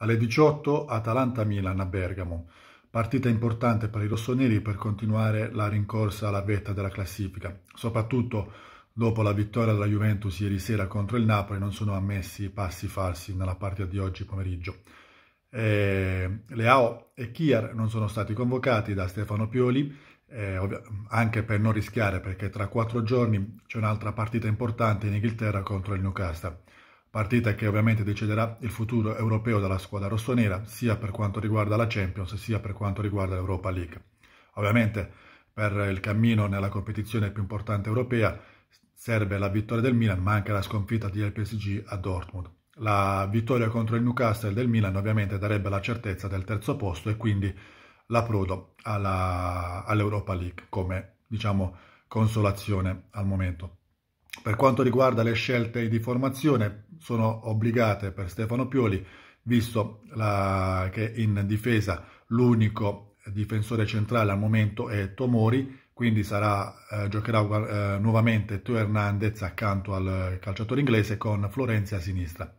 Alle 18 Atalanta-Milan a Bergamo, partita importante per i rossoneri per continuare la rincorsa alla vetta della classifica. Soprattutto dopo la vittoria della Juventus ieri sera contro il Napoli non sono ammessi passi falsi nella partita di oggi pomeriggio. Eh, Leao e Kiar non sono stati convocati da Stefano Pioli, eh, anche per non rischiare perché tra quattro giorni c'è un'altra partita importante in Inghilterra contro il Newcastle partita che ovviamente deciderà il futuro europeo della squadra rossonera, sia per quanto riguarda la Champions, sia per quanto riguarda l'Europa League. Ovviamente per il cammino nella competizione più importante europea serve la vittoria del Milan, ma anche la sconfitta di LPSG a Dortmund. La vittoria contro il Newcastle del Milan ovviamente darebbe la certezza del terzo posto e quindi l'approdo alla, all'Europa League come diciamo consolazione al momento. Per quanto riguarda le scelte di formazione, sono obbligate per Stefano Pioli, visto la, che in difesa l'unico difensore centrale al momento è Tomori, quindi sarà, eh, giocherà eh, nuovamente Teo Hernandez accanto al calciatore inglese con Florenzi a sinistra.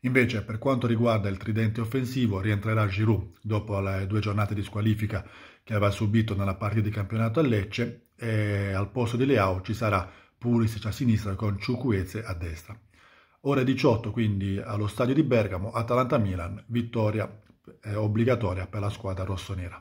Invece per quanto riguarda il tridente offensivo rientrerà Giroud dopo le due giornate di squalifica che aveva subito nella partita di campionato a Lecce e al posto di Leao ci sarà Pulisic a sinistra con Ciucuezze a destra. Ore 18 quindi allo stadio di Bergamo, Atalanta-Milan, vittoria eh, obbligatoria per la squadra rossonera.